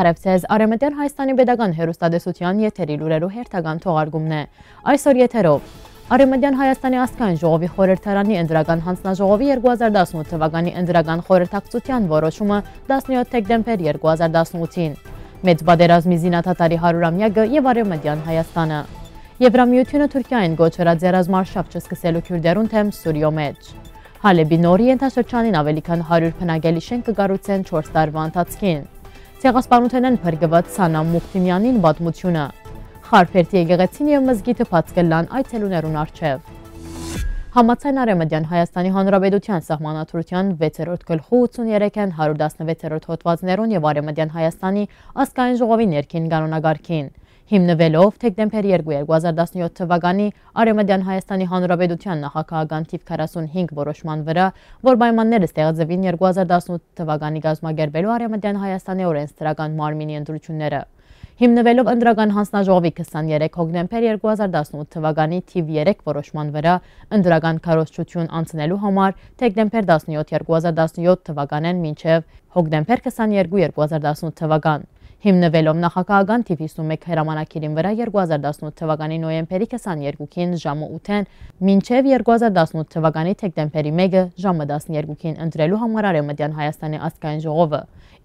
Բարև ձեզ, Արեմտյան Հայաստանի Պետական Հերոստատեսության եթերի լուրերու հերթական թողարկումն է։ Այսօր եթերով Արեմտյան Հայաստանի ազգային ժողովի խորհրդարանի ընդրական հանձնաժողովի 2018 թվականի ընդրական խորհրդակցության որոշումը 17 դեկտեմբեր 2018-ին։ Մեծ պատերազմի զինաթաթարի 100-ամյակը եւ Արեմտյան Հայաստանը։ Եվրամիությունը Թուրքիային գոչրած ձերազմարշավ չսկսելու քյուրդերուն թեմ Սուրիո մեջ։ Հալեբի նորի ենթաշրջանին ավելի քան 100 փնագելի շենք կկառուցեն 4 տարվա ընթացքում ցեղասպանության են բրգված Սանա Մուխտիմյանին պատմությունը։ Խարփերտի եկեղեցին եւ մզգիթը փածկելան այցելուներուն արչեւ։ Համացան Արեմեդյան Հայաստանի Հանրապետության սահմանադրության 6-րդ գլխու 83-ն 116-րդ հոդվածներուն եւ Արեմեդյան Հայաստանի ազգային ժողովի ներքին կանոնագարքին։ Հիմնվելով թեկտեմբեր 2 2017 թվականի Արևմտյան Հայաստանի Հանրապետության նախագահական թիվ 45 որոշման վրա, որ պայմանները ստեղծվին 2018 թվականի գազագերբելու Արևմտյան Հայաստանի օրենսդրական մարմինի ընտրությունները։ Հիմնվելով ընդրական հանձնաժողովի 23 հոկտեմբեր 2018 թվականի թիվ 3 որոշման վրա ընդրական քարոզչություն անցնելու համար թեկտեմբեր 17 2017 թվականն մինչև հոկտեմբեր 22 2018 թվական Հիմնվելով նախագահական TV51 հրամանակիրին վրա 2018 թվականի նոյեմբերի 22-ին ժամը 8-ին մինչև 2018 թվականի թեկտեմբերի 1-ը ժամը 12-ին ընտրելու համար Արևմտյան Հայաստանի ազգային ժողովը,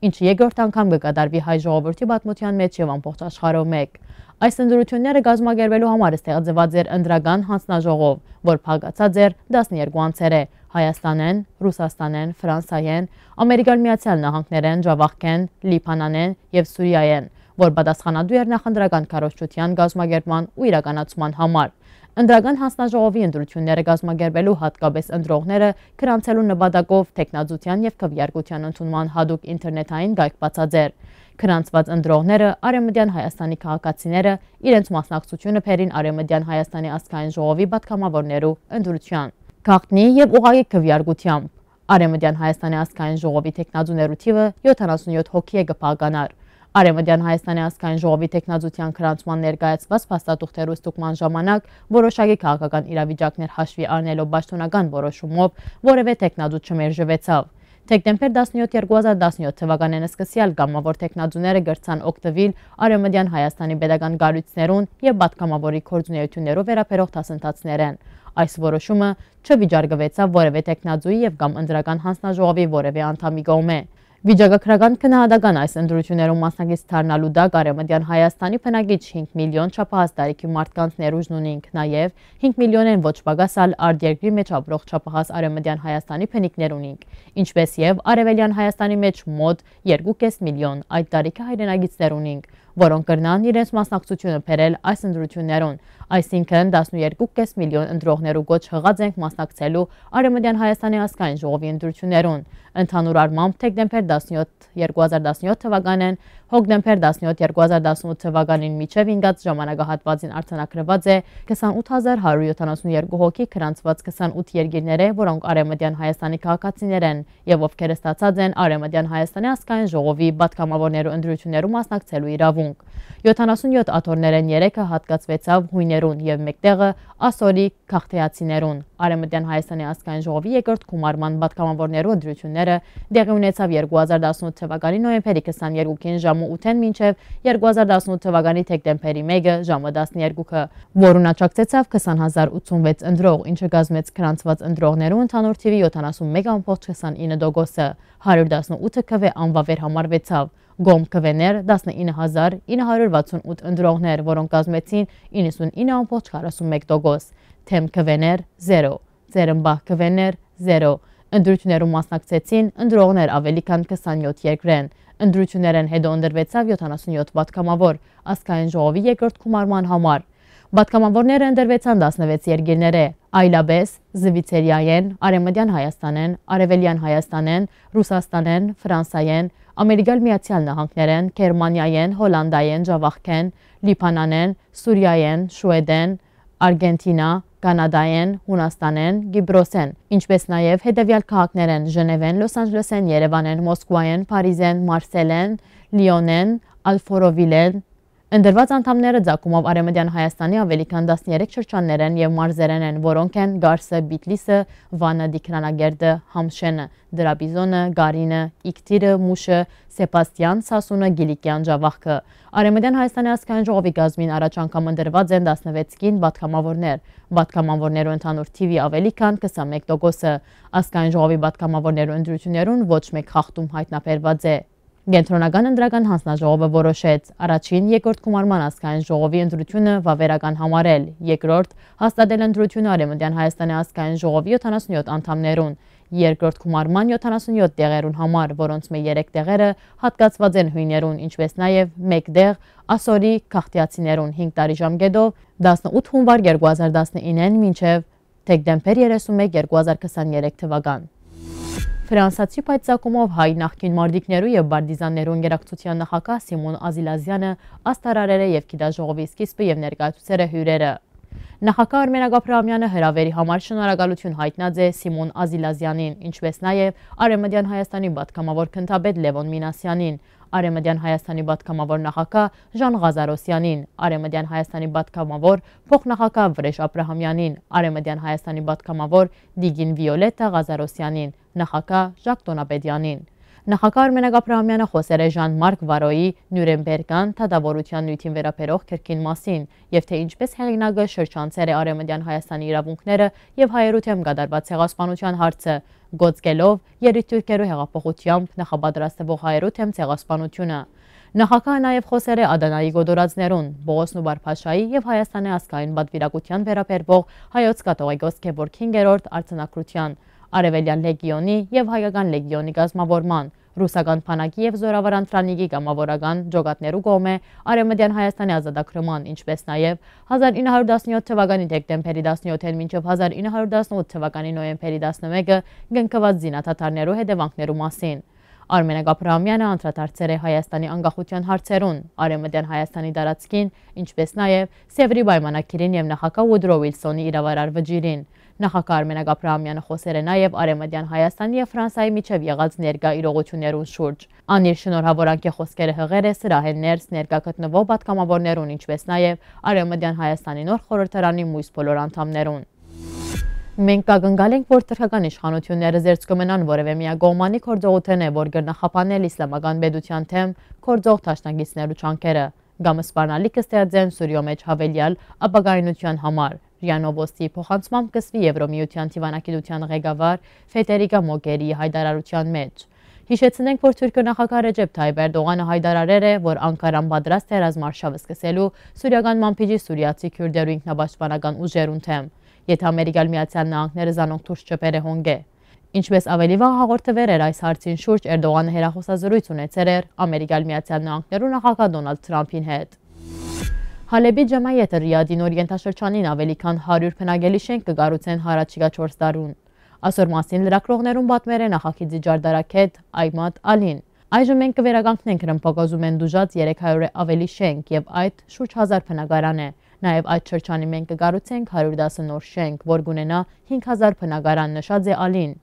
ինչը երկրորդ անգամ կկատարվի հայ ժողովրդի պատմության մեջ եւ ամբողջ աշխարհով մեկ։ Այս ընտրությունները գազմագերվելու համար է ստեղծված ձեր ընդրական հանձնաժողով, որ փակացած էր 12 անցեր է՝ հայաստանեն, ռուսաստանեն, ֆրանսայեն, ամերիկան միացյալ նահանգներեն, ջավախքեն, լիբանանեն եւ սուրիայեն, որ պատասխանատու էր նախնդրական քարոշչության գազմագերման ու իրականացման համար։ Ընդրական հանձնաժողովի ընտրությունները գազմագերբելու հատկապես ընտրողները գրանցելու նպատակով տեխնազության եւ քվեարկության ընդունման հadoop ինտերնետային գայք բացաձեր։ Քրանցված ընդրողները, Արեմդյան Հայաստանի քաղաքացիները իրենց մասնակցությունը փերին Արեմդյան Հայաստանի ազգային ժողովի պատգամավորներու ընդրության։ Գաղտնի եւ ուղղակի քվյարկությամբ Արեմդյան Հայաստանի ազգային ժողովի տեխնազուներու տիվը 77 հոգի է գփականար։ Արևմտյան Հայաստանի ազգային ժողովի տեխնազության քրանցման ներկայացված փաստաթուղթերու ստուգման ժամանակ որոշակի քաղաքական իրավիճակներ հաշվի առնելով պաշտոնական որոշումով որևէ տեխնազու չմերժվեցավ։ Թեկտեմբեր 17-2017 թվականին սկսյալ գամավոր տեխնաձուները գրցան օգտվիլ Արևմտյան Հայաստանի pedagogan գարույցներուն եւ պատգամավորի կորձունեություններով վերաբերող դասընթացներ են։ Այս որոշումը չվիճարկվեցավ որևէ տեխնաձուի եւ կամ ընդրական հանձնաժողովի որևէ անդամի կողմէ։ Վիճակագրական քննադատական այս ընտրություններում մասնակից դառնալու դա Կարեմդյան Հայաստանի բնակիչ 5 միլիոն չափահաս տարիքի մարդկանց ներուժն ունի ինք նաև 5 միլիոն են ոչ պակասալ արտերկրի մեջ ապրող չափահաս Արեմդյան Հայաստանի փենիկներ ունինք, ինչպես եւ Արևելյան Հայաստանի մեջ մոտ 2.5 միլիոն այդ տարիքի հայրենագիտներ ունինք որոնք կրնան իրենց մասնակցությունը բերել այս ընտրություններուն, այսինքն 12.5 միլիոն ընտրողներու գոչ հղած ենք մասնակցելու Արևմտյան Հայաստանի ազգային ժողովի ընտրություններուն։ Ընդհանուր առմամբ թեկտեմբեր 17 2017 թվականին, հոկտեմբեր 17 2018 թվականին միջև ինգած ժամանակահատվածին արձանագրված է 28172 հոգի քրանցված 28 երկիրներ է, որոնք Արևմտյան Հայաստանի քաղաքացիներ են եւ ովքեր ստացած են Արևմտյան Հայաստանի ազգային ժողովի պատգամավորներու ընտրություններու մասնակցելու իրավունք թունկ։ 77 աթորներեն 3-ը հատկացվեցավ հույներուն և մեկ տեղը ասորի կաղթեացիներուն։ Արեմտյան Հայաստանի ասկային ժողովի եկրտ կումարման բատկամավորներու ընտրությունները դեղի ունեցավ 2018 թվականի նոյեմբերի 22-ին ժամու 8-ն մինչև 2018 թվականի թեկտեմբերի 1-ը ժամը 12-ը, որուն աճակցեցավ 20086 ընտրող, ինչը գազմեց քրանցված ընտրողներու ընդհանուր թիվի 71.29 դոգոսը, 118 քվե անվավեր համարվեցավ գոմ կվեներ 19968 ընդրողներ, որոնք կազմեցին 99.41%, թեմ կվեներ 0, ծերմբահ կվեներ 0, ընդրություներում մասնակցեցին ընդրողներ ավելի քան 27 երկրեն, ընդրություներեն հետո ընդրվեցավ 77 պատկամավոր, ասկային ժողովի երկրորդ կումարման համար։ Պատկամավորները ընդրվեցան 16 երգիրներ է, այլաբես, զվիցերիայեն, արեմըդյան Հայաստանեն, արևելյան Հայաստանեն, Հուսաստանեն, վրանսայեն, Ամերիկալ Միացյալ Նահանգներեն, Գերմանիայեն, Հոլանդայեն, Ջավախքեն, Լիբանանեն, Սուրիայեն, Շուեդեն, Արգենտինա, Կանադայեն, Հունաստանեն, Գիբրոսեն, ինչպես նաև հետևյալ քաղաքներեն՝ Ժնևեն, Լոս Անջելեսեն, Երևանեն, Մոսկվայեն, Փարիզեն, Մարսելեն, Լիոնեն, Ալֆորովիլեն, Ընդրված անդամները ձակումով Արեմեդյան Հայաստանի ավելի քան 13 շրջաններ են և մարզերեն են, որոնք են գարսը, բիտլիսը, վանը, դիքրանագերդը, համշենը, դրաբիզոնը, գարինը, իքտիրը, մուշը, Սեպաստյան, Սասունը, գիլիկյան ժավախքը։ Արեմեդյան Հայաստանի ասկային ժողովի գազմին առաջ անգամ ընդրված են 16-կին բատկամավորներ, բատկամավորներու ընդանուր թիվի ավելի քան 21 տոգոսը։ Ասկային ժողովի բատկամավորներու ընդրություներուն ոչ մեկ խաղթում հայտնապերված է։ Գենտրոնական ընդրական հանձնաժողովը որոշեց առաջին երկրորդ գումարման ազգային ժողովի ընտրությունը վավերական համարել, երկրորդ հաստատել ընտրությունը Արևմտյան Հայաստանի ազգային ժողովի 77 անդամներուն, երկրորդ գումարման 77 տեղերուն համար, որոնց մե 3 տեղերը հատկացված են հույներուն, ինչպես նաև 1 տեղ ասորի քաղտիացիներուն 5 տարի ժամկետով 18 հունվար 2019-ին մինչև դեկտեմբեր 31 2023 թվական։ Ֆրանսացի պայծակումով հայ նախկին մարդիկներու եւ բարդիզաններու ընկերակցության նախագահ Սիմոն Ազիլազյանը աստարարել է եւ գիտաժողովի սկիզբը եւ ներկայացուցել է հյուրերը։ Նախագահ Արմեն Ագափրամյանը հրավերի համար շնորհակալություն հայտնած է Սիմոն Ազիլազյանին, ինչպես նաեւ Արեմադյան Հայաստանի պատգամավոր քննաբեդ Լևոն Մինասյանին, Արեմդյան Հայաստանի բատկամավոր նախակա ժան Հազարոսյանին, Արեմդյան Հայաստանի բատկամավոր փոխնախակա վրեշ ապրահամյանին, Արեմդյան Հայաստանի բատկամավոր դիգին վիոլետա Հազարոսյանին, նախակա ժակ տոնապետյանին։ Նախագահ Արմեն Աբրահամյանը խոսել է Ժան-Մարկ Վարոյի Նյուրեմբերգան թադավորության նյութին վերաբերող քրքին մասին եւ թե ինչպես հեղինակը շրջանցել է Արեմդյան Հայաստանի իրավունքները եւ հայերությամբ գդարված ցեղասպանության հարցը գոծկելով երիտուրքերու հեղափոխությամբ նախապատրաստվող հայերու թեմ ցեղասպանությունը։ Նախագահը նաև խոսել է Ադանայի գոդորածներուն, Բողոսն ու Բարփաշայի եւ Հայաստանի ազգային պատվիրակության վերաբերող հայոց կաթողիկոս Գևորգ 5-րդ արցանակրության Արևելյան լեգիոնի և Հայկական լեգիոնի գազմավորման, ռուսական փանակի և զորավարան տրանիկի կամավորական ջոգատներու կողմ է արեմդյան Հայաստանի ազադակրման, ինչպես նաև 1917 թվականի դեկտեմբերի 17-ին մինչև 1918 թվականի նոյեմբերի 11-ը գնքված զինաթաթարներու հետևանքներու մասին։ Արմենակ Աբրահամյանը անդրադարձել է Հայաստանի անկախության հարցերուն, Արևմտյան Հայաստանի տարածքին, ինչպես նաև Սևրի պայմանագիրին եւ Նախագահ Ուդրո Վիլսոնի իրավարար վճիրին։ Նախագահ Արմենակ Աբրահամյանը խոսել է նաև Արևմտյան Հայաստանի եւ Ֆրանսիայի միջև եղած ներկա իրողություններուն շուրջ։ Անիր շնորհավորանքի խոսքերը հղել է սրահելներս ներկա գտնվող պատգամավորներուն, ինչպես նաև Արևմտյան Հայաստանի նոր խորհրդարանի մույս բոլոր անդամներուն։ Մենք կագնգալ ենք, որ տրխական իշխանությունները զերծ կմնան որև է միագողմանի կործողութեն է, որ գրնախապանել իսլամական բեդության թեմ կործող թաշնագիցներու չանքերը, գամը սպարնալի կստեղծեն սուրյո մեջ հավելյալ ապագայնության համար, Ռիանոբոստի փոխանցմամբ կսվի Եվրոմիության թիվանակիլության ղեկավար Ֆետերիկա Մոգերիի հայտարարության մեջ։ Հիշեցնենք, որ Թուրքը նախագահ Ռեջեփ Թայիպ Էրդողանը հայտարարել է, որ Անկարան պատրաստ է ռազմարշավը սկսելու Սուրիական մամփիջի սուրիացի քյուրդերու ինքնապաշտպանական ուժերուն թեմ, եթե Ամերիկալ Միացյալ Նահանգները զանոնք դուրս չբերե հոնգե։ Ինչպես ավելի վաղ հաղորդվել էր այս հարցին շուրջ Էրդողանը հերախոսազրույց ունեցել էր Ամերիկալ Միացյալ Նահանգներու նախագահ Դոնալդ Թրամփին հետ։ Հալեբի ջամայետը Ռիադին օրիենտաշրջանին ավելի քան 100 փնագելի շենք կկառուցեն հարաճիգա 4 տարուն։ Այսօր մասին լրակրողներում պատմեր է նախագիծի ջարդարակետ Այմատ Ալին։ Այժմ մենք կվերականգնենք ռմբակոզում են դուժած 300 ավելի շենք եւ այդ շուրջ 1000 փնագարան է։ Նաև այդ շրջանի մենք կկառուցենք 110 նոր շենք, որ կունենա 5000 բնակարան նշած է Ալին։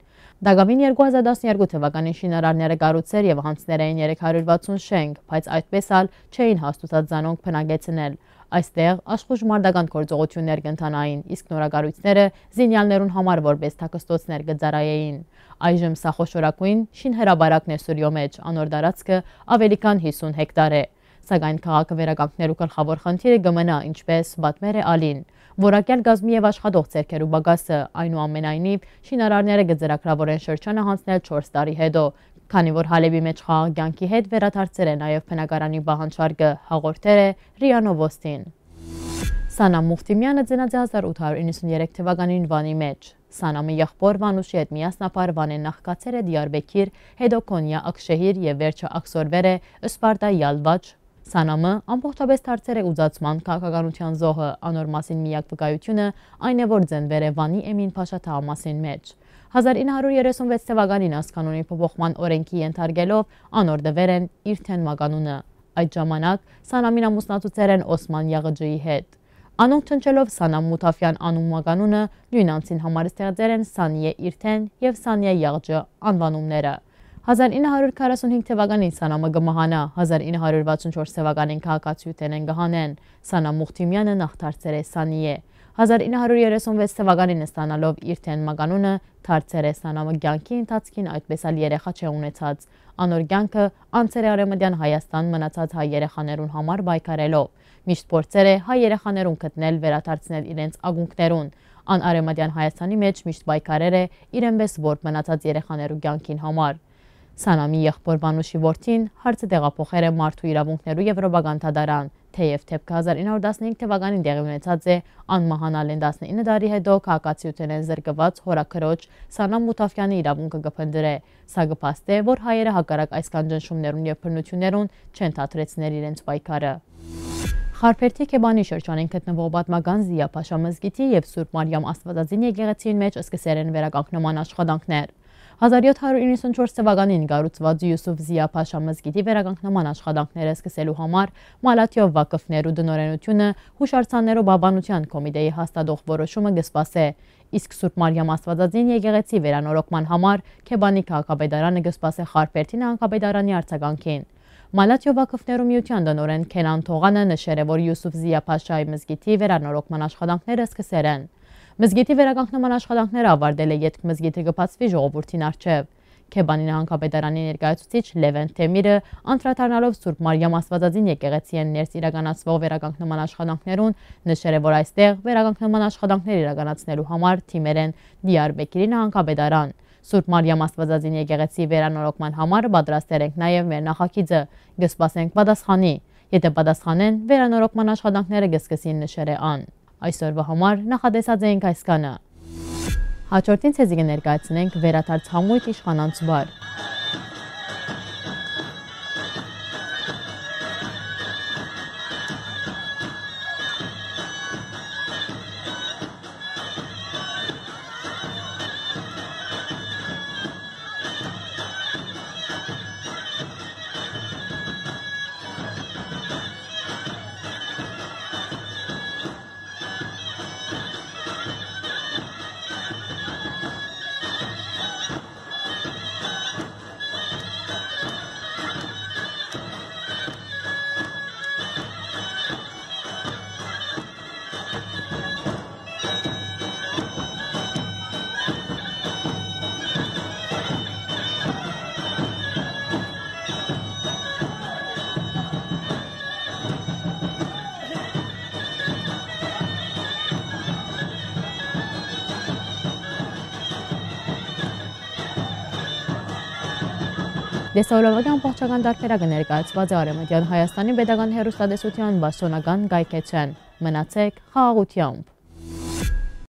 Դագավին 2012 թվականին շինարարները կառուցեր եւ հանցներ էին 360 շենք, բայց այդպես ալ չէին հաստատած ցանոնք բնակեցնել։ Այստեղ աշխուժմարդական գործողություններ կընթանային, իսկ նորագարույցները զինյալներուն համար որպես թակստոցներ գծարայեին։ Այժմ սա խոշորակույն շինհրաբարակն է Սուրյո մեջ, անոր տարածքը ավելի քան 50 հեկտար է։ Սակայն քաղաքը վերականգնելու գլխավոր խնդիրը գմնա, ինչպես պատմեր է Ալին։ Որակյալ գազմի եւ աշխատող ցերկերու բագասը այնուամենայնիվ շինարարները գծրակրավորեն շրջանը հանցնել 4 տարի հետո, Քանի որ Հալեբի մեջ խաղաղյանքի հետ վերադարձել է նաև բնակարանի բահանջարկը հաղորդել է Ռիա Նովոստին։ Սանա Մուխտիմյանը ծնած է 1893 թվականին Վանի մեջ։ Սանամի եղբոր Վանուշի հետ միասնապար Վանեն նախկացել է Դիարբեկիր, հետո Կոնյա Ակշեհիր եւ վերջը ակսորվեր է Սպարտա Յալվաչ։ Սանամը ամբողջապես դարձել է ուզացման քաղաքականության զոհը, անոր մասին միակ վկայությունը այն է, որ ծնվել է Վանի Էմին Փաշա թաղամասին մեջ։ 1936 թվականին ասկանունի փոփոխման օրենքի ենթարկելով անորդվեր են իր թեն մականունը։ Այդ ժամանակ Սանամին ամուսնացուցեր են Օսման Եղջյի հետ։ Անուն ճնչելով Սանամ Մութաֆյան անունականունը նույն անձին համար ստեղծել են Սանիե Իրթեն եւ Սանիե Եղջը անվանումները։ 1945 թվականին Սանամը գմահանա, 1964 թվականին քաղաքացիություն են գահանեն։ Սանամ Մուխտիմյանը նախ դարձել է Սանիե։ 1936 թվականին ստանալով իր թենմականունը թարցեր է ստանամը գյանքի ընթացքին այդպես ալ երեխա չէ ունեցած։ Անոր գյանքը անցեր է արեմըդյան Հայաստան մնացած հայ երեխաներուն համար բայքարելով։ Միշտ փորձեր է հայ երեխաներուն գտնել վերադարձնել իրենց ագունքներուն։ Ան արեմադյան Հայաստանի մեջ միշտ բայկարեր է իրենպես որբ մնացած երեխաներու գյանքին համար։ Սանամի եղբոր Վանուշի որդին հարցը տեղափոխել է մարդու իրավունքներու եվրոպական դատարան թեև թեփքը 1915 թվականին դեղի ունեցած է անմահանալեն 19 դարի հետո քաղաքացիությունեն զրկված հորաքրոջ Սանամ Մուտաֆյանի իրավունքը կփնտրե։ Սա գփաստե, որ հայերը հակարակ այսքան ճնշումներուն եւ բռնություններուն չեն թատրեցներ իրենց պայքարը։ Խարփերթի Կեբանի շրջանին գտնվող պատմական Զիա Փաշա մզգիտի եւ Սուրբ Մարիամ Աստվածածին եկեղեցին մեջ սկսեր են վերականգնման աշխատանքներ։ 1794 թվականին գառուցված Յուսուֆ Զիա Փաշա մզգիտի վերականգնման աշխատանքները սկսելու համար Մալաթիով վակֆներու դնորենությունը հուշարձաններով բաբանության կոմիտեի հաստատող որոշումը գսպաս է, իսկ Սուրբ Մարիամ Աստվածածին եկեղեցի վերանորոգման համար Քեբանի քաղաքապետարանը գսպաս է Խարփերտին անկապետարանի արձագանքին։ Մալաթիո վակֆներու միության դնորեն Քենան Թողանը նշել է, որ Յուսուֆ Զիա Փաշայի մզգիտի վերանորոգման աշխատանքները սկսել են։ Մզգետի վերականգնման աշխատանքները ավարդել է ետք մզգետի գպացվի ժողովորդին արջև։ Քեբանին հանքապետարանի ներկայացուցիչ Լևեն Թեմիրը անդրադառնալով Սուրբ Մարիամ Աստվածածին եկեղեցի են ներս իրականացվող վերականգնման աշխատանքներուն նշել է, որ այստեղ վերականգնման աշխատանքներ իրականացնելու համար թիմեր են Դիարբեկիրի հանքապետարան։ Սուրբ Մարիամ Աստվածածին եկեղեցի վերանորոգման համար պատրաստել ենք նաև մեր նախագիծը, գսպասենք պատասխանի։ Եթե պատասխանեն, վերանորոգման աշխատանքները գսկսին նշել է ան։ Այսօրվա համար նախադեսած էինք այս կանը։ Հաջորդին ցեզի կներկայացնենք վերաթարց համույթ իշխանանց բար։ Դեսավորական պահճական տարբերակը ներկայացված է Արևմտյան Հայաստանի Պետական Հերոստատեսության Բաշտոնական գայքեչեն։ Մնացեք խաղաղությամբ։